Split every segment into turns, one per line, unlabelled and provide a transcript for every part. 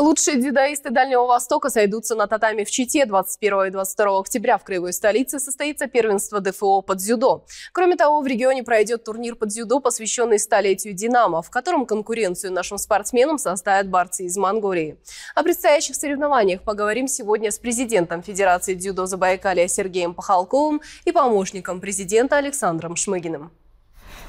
Лучшие дзюдоисты Дальнего Востока сойдутся на татами в Чите. 21 и 22 октября в Краевой столице состоится первенство ДФО по дзюдо. Кроме того, в регионе пройдет турнир по дзюдо, посвященный столетию «Динамо», в котором конкуренцию нашим спортсменам составят борцы из Монголии. О предстоящих соревнованиях поговорим сегодня с президентом Федерации дзюдо Забайкалия Сергеем Пахалковым и помощником президента Александром Шмыгиным.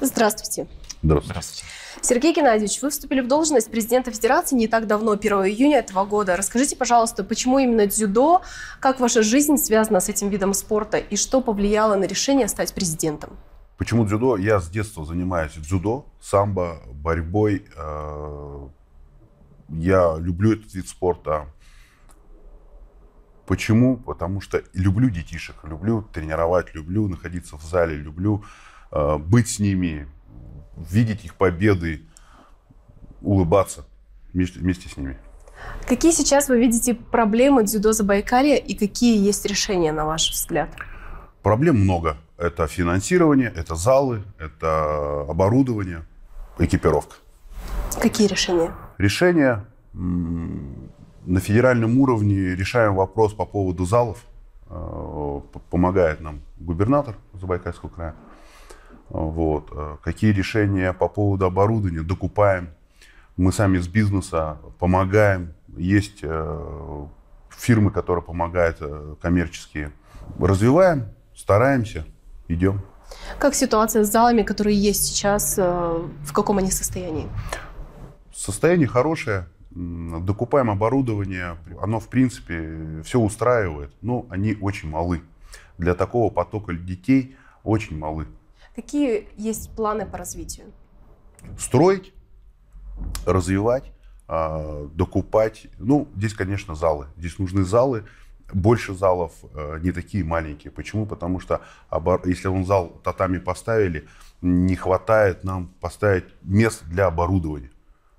Здравствуйте.
Здравствуйте. Здравствуйте.
Сергей Геннадьевич, вы вступили в должность президента Федерации не так давно, 1 июня этого года. Расскажите, пожалуйста, почему именно дзюдо, как ваша жизнь связана с этим видом спорта и что повлияло на решение стать президентом?
Почему дзюдо? Я с детства занимаюсь дзюдо, самбо, борьбой. Э, я люблю этот вид спорта. Почему? Потому что люблю детишек, люблю тренировать, люблю находиться в зале, люблю э, Э, быть с ними, видеть их победы, улыбаться вместе, вместе с ними.
Какие сейчас вы видите проблемы дзюдо Забайкалья и какие есть решения, на ваш взгляд?
Проблем много. Это финансирование, это залы, это оборудование, экипировка.
Какие решения?
Решения на федеральном уровне решаем вопрос по поводу залов. Э, помогает нам губернатор Забайкальского края. Вот. Э, какие решения по поводу оборудования докупаем. Мы сами с бизнеса помогаем. Есть э, фирмы, которые помогают э, коммерческие. Развиваем, стараемся, идем.
Как ситуация с залами, которые есть сейчас, в каком они состоянии?
Состояние хорошее. Докупаем оборудование. Оно, в принципе, все устраивает. Но они очень малы. Для такого потока детей очень малы.
Какие есть планы по развитию?
Строить, развивать, а, докупать. Ну, здесь, конечно, залы. Здесь нужны залы. Больше залов э, не такие маленькие. Почему? Потому что если он зал татами поставили, не хватает нам поставить мест для оборудования.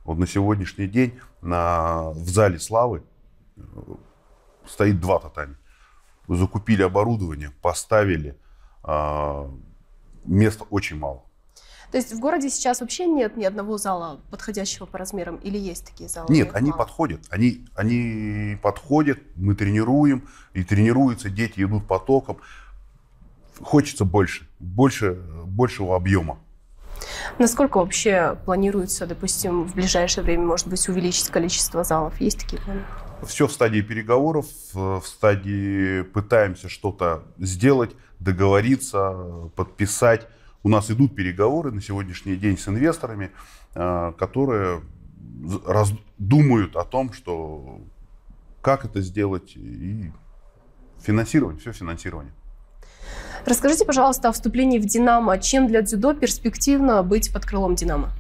Вот на сегодняшний день на, в зале славы э, стоит два татами. Закупили оборудование, поставили, а, мест очень мало.
То есть в городе сейчас вообще нет ни одного зала, подходящего по размерам, или есть такие залы? Нет,
они мало? подходят, они, они подходят, мы тренируем, и тренируются, дети идут потоком. Хочется больше, больше, большего объема.
Насколько вообще планируется, допустим, в ближайшее время, может быть, увеличить количество залов? Есть такие планы?
Все в стадии переговоров, э, в стадии пытаемся что-то сделать, договориться, подписать. У нас идут переговоры на сегодняшний день с инвесторами, э, которые раз, думают о том, что как это сделать и финансирование, все финансирование.
Расскажите, пожалуйста, о вступлении в «Динамо». Чем для дзюдо перспективно быть под крылом «Динамо»?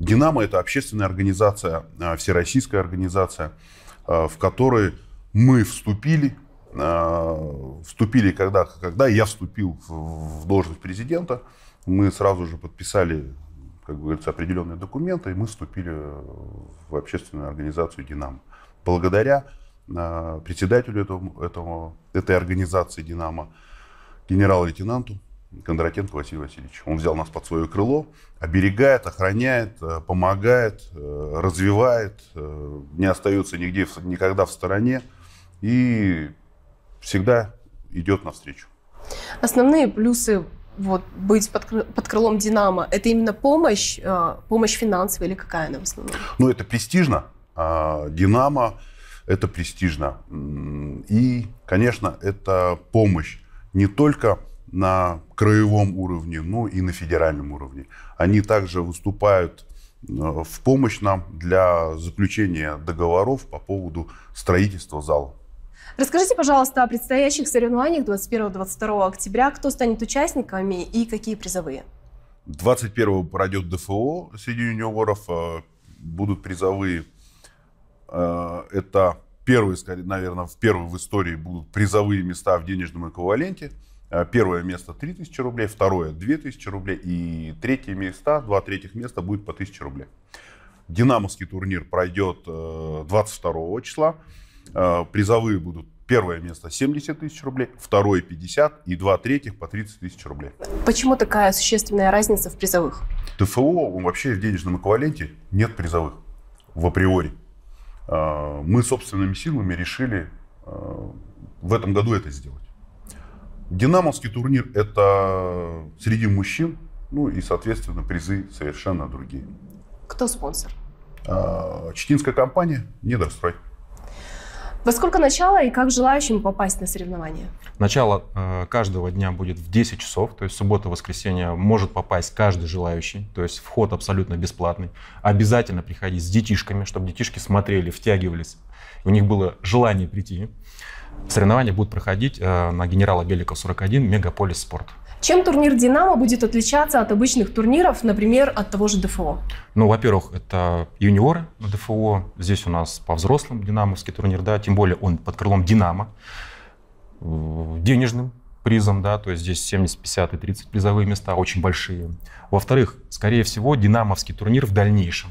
«Динамо» — это общественная организация, э, всероссийская организация – Э, в который мы вступили, э, вступили когда, когда я вступил в должность президента, мы сразу же подписали, как говорится, определенные документы, и мы вступили в общественную организацию «Динамо». Благодаря э, председателю этого, этого, этой организации «Динамо», генерал-лейтенанту Кондратенко Василий Васильевич. Он взял нас под свое крыло, оберегает, охраняет, э, помогает, э, развивает, э, не остается нигде, никогда в стороне и всегда идет навстречу.
Основные плюсы вот, быть под, под крылом «Динамо» – это именно помощь, помощь финансовая или какая она в основном?
Ну, это престижно. А «Динамо» – это престижно. И, конечно, это помощь не только на краевом уровне, ну и на федеральном уровне. Они также выступают э, в помощь нам для заключения договоров по поводу строительства зала.
Расскажите, пожалуйста, о предстоящих соревнованиях 21-22 октября. Кто станет участниками и какие призовые?
21-го пройдет ДФО среди юниоров. Э, будут призовые. Э, это первые, наверное, в первые в истории будут призовые места в денежном эквиваленте – Э, первое место 3000 рублей, второе 2000 рублей и третье места, два третьих места будет по 1000 рублей. Динамовский турнир пройдет 22 э, числа. Э, призовые будут первое место 70 тысяч рублей, второе 50 и два третьих по 30 тысяч рублей.
Почему такая существенная разница в призовых?
ТФО, вообще в денежном эквиваленте нет призовых в априори. Мы собственными силами решили в этом году это сделать. Динамовский турнир – это среди мужчин, ну и, соответственно, призы совершенно другие.
Кто спонсор?
А, Читинская компания Недострой.
Во сколько начало и как желающим попасть на соревнования?
Начало э, каждого дня будет в 10 часов, то есть суббота-воскресенье может попасть каждый желающий, то есть вход абсолютно бесплатный. Обязательно приходить с детишками, чтобы детишки смотрели, втягивались, у них было желание прийти. Соревнования будут проходить э, на генерала Беликов 41 «Мегаполис спорт».
Чем турнир «Динамо» будет отличаться от обычных турниров, например, от того же ДФО?
Ну, во-первых, это юниоры на ДФО. Здесь у нас по взрослым «Динамовский» турнир, да, тем более он под крылом «Динамо», денежным призом, да, то есть здесь 70, 50 и 30 призовые места, очень большие. Во-вторых, скорее всего, «Динамовский» турнир в дальнейшем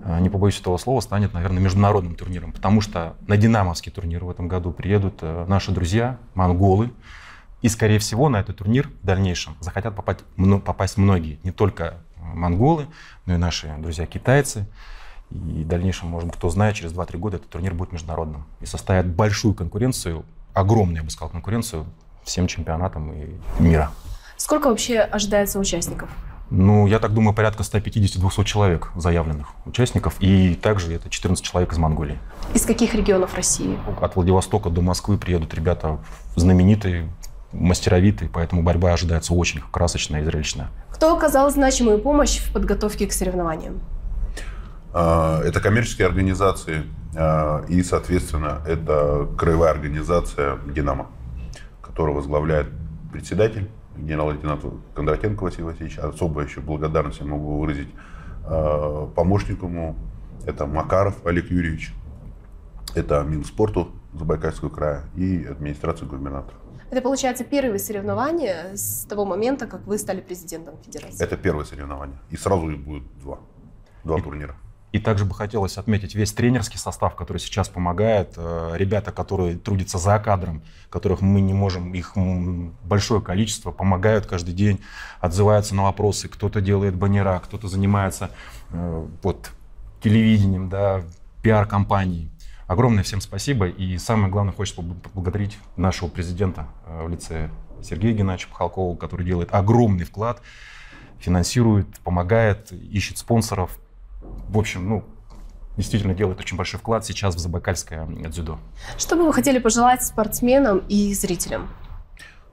э, не побоюсь этого слова, станет, наверное, международным турниром, потому что на динамовский турнир в этом году приедут э, наши друзья, монголы, и, скорее всего, на этот турнир в дальнейшем захотят попасть, попасть многие, не только э, монголы, но и наши друзья-китайцы. И в дальнейшем, может, кто знает, через 2-3 года этот турнир будет международным и составит большую конкуренцию, огромную, я бы сказал, конкуренцию всем чемпионатам и мира.
Сколько вообще ожидается участников?
Ну, я так думаю, порядка 150-200 человек заявленных участников. И также это 14 человек из Монголии.
Из каких регионов России?
От Владивостока до Москвы приедут ребята знаменитые, мастеровитый, поэтому борьба ожидается очень красочная и зрелищная.
Кто оказал значимую помощь в подготовке к соревнованиям?
А, это коммерческие организации а, и, соответственно, это краевая организация «Динамо», которую возглавляет председатель, генерал-лейтенант Кондратенко Василий Васильевич. Особо еще благодарность я могу выразить а, помощнику ему. Это Макаров Олег Юрьевич, это Минспорту Забайкальского края и администрацию губернатора.
Это, получается, первое соревнование с того момента, как вы стали президентом
Федерации.
Это первое соревнование. И сразу их будет два. Два и, турнира. И также бы хотелось
отметить весь тренерский состав, который сейчас помогает. Э, ребята, которые трудятся за кадром, которых мы не можем, их большое количество, помогают каждый день, отзываются на вопросы. Кто-то делает баннера, кто-то занимается э, вот, телевидением, да, пиар-компанией. Огромное всем спасибо. И самое главное, хочется поблагодарить нашего президента э, в лице Сергея Геннадьевича Пахалкова, который делает огромный вклад, финансирует, помогает, ищет спонсоров. В общем, ну, действительно делает очень большой вклад сейчас в забайкальское дзюдо.
Что бы вы хотели пожелать спортсменам и зрителям?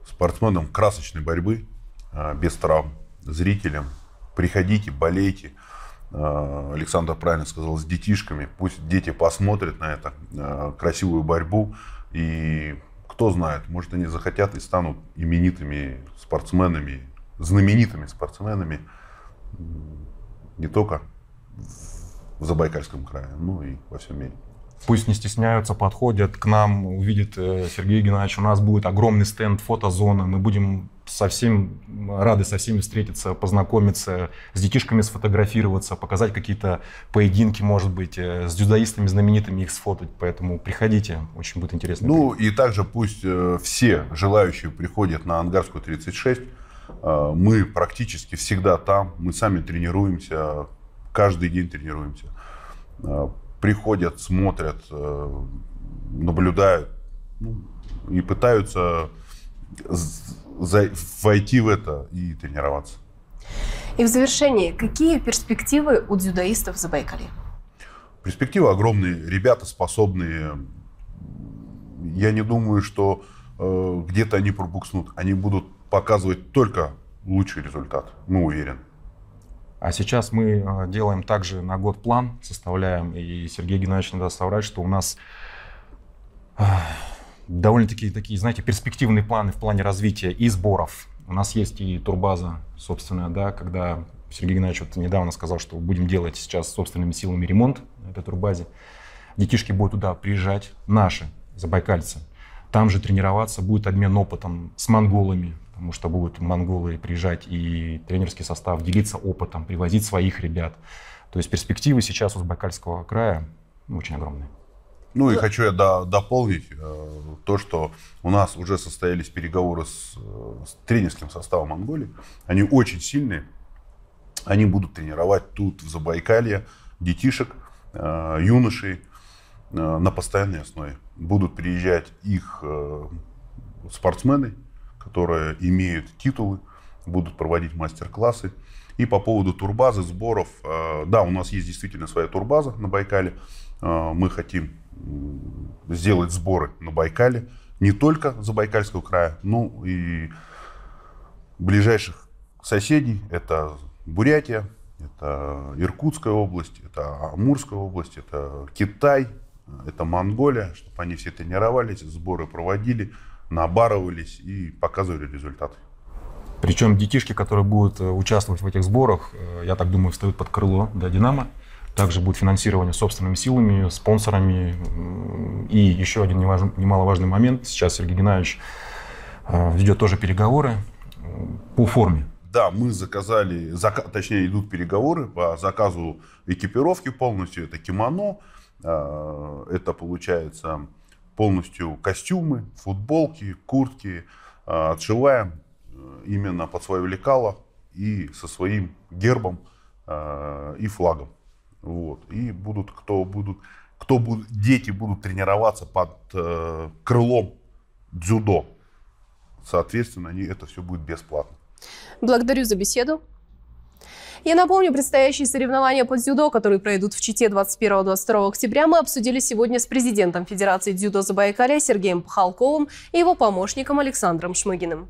Спортсменам красочной борьбы, а, без травм, зрителям приходите, болейте – Э, Александр правильно сказал, с детишками. Пусть дети посмотрят на это э, красивую борьбу. И кто знает, может они захотят и станут именитыми спортсменами, знаменитыми спортсменами. Не только в Забайкальском крае, но и во всем мире.
Пусть не стесняются, подходят к нам, увидят э, Сергей Геннадьевич. У нас будет огромный стенд, фотозона. Мы будем со всем, рады со всеми встретиться, познакомиться, с детишками сфотографироваться, показать какие-то поединки, может быть, э, с дзюдоистами знаменитыми их сфотать. Поэтому приходите, очень будет интересно. Ну
и также пусть э, все желающие приходят на Ангарскую 36. Мы практически всегда там, мы сами тренируемся, каждый день тренируемся приходят, смотрят, э, наблюдают ну, и пытаются войти в это и тренироваться.
И в завершении, какие перспективы у дзюдоистов в Забайкале?
Перспективы огромные. Ребята способные. Я не думаю, что э, где-то они пробукснут. Они будут показывать только лучший результат. Мы уверены. А сейчас
мы э, делаем также на год план, составляем, и Сергей Геннадьевич надо соврать, что у нас э, довольно-таки такие, знаете, перспективные планы в плане развития и сборов. У нас есть и турбаза собственно, да, когда Сергей Геннадьевич вот недавно сказал, что будем делать сейчас собственными силами ремонт на этой турбазе. Детишки будут туда приезжать, наши, забайкальцы. Там же тренироваться, будет обмен опытом с монголами, потому что будут монголы приезжать и тренерский состав, делиться опытом, привозить своих ребят. То есть перспективы сейчас у Узбекальского
края ну, очень огромные. Ну и хочу я до, дополнить э, то, что у нас уже состоялись переговоры с, э, с тренерским составом Монголии. Они очень сильные. Они будут тренировать тут, в Забайкалье, детишек, э, юношей э, на постоянной основе. Будут приезжать их э, спортсмены, которые имеют титулы, будут проводить мастер-классы. И по поводу турбазы, сборов, э, да, у нас есть действительно своя турбаза на Байкале. Э, мы хотим сделать сборы на Байкале, не только за Байкальского края, но и ближайших соседей. Это Бурятия, это Иркутская область, это Амурская область, это Китай, э, это Монголия, чтобы они все тренировались, сборы проводили, набарывались и показывали результаты.
Причем детишки, которые будут э, участвовать в этих сборах, э, я так думаю, встают под крыло для «Динамо». Также будет финансирование собственными силами, спонсорами. И еще один немаловажный момент. Сейчас Сергей Геннадьевич э, ведет тоже переговоры по форме.
Да, мы заказали, зак, точнее идут переговоры по заказу экипировки полностью. Это кимоно, это получается полностью костюмы, футболки, куртки, а, отшиваем э, именно под свое лекало и со своим гербом а, и флагом. Вот. И будут, кто будут, кто будут, дети будут тренироваться под э, крылом дзюдо. Соответственно, они, это все будет бесплатно.
Благодарю за беседу. Я напомню, предстоящие соревнования по дзюдо, которые пройдут в Чите 21-22 октября, мы обсудили сегодня с президентом Федерации дзюдо Забайкаля Сергеем Пахалковым и его помощником Александром Шмыгиным.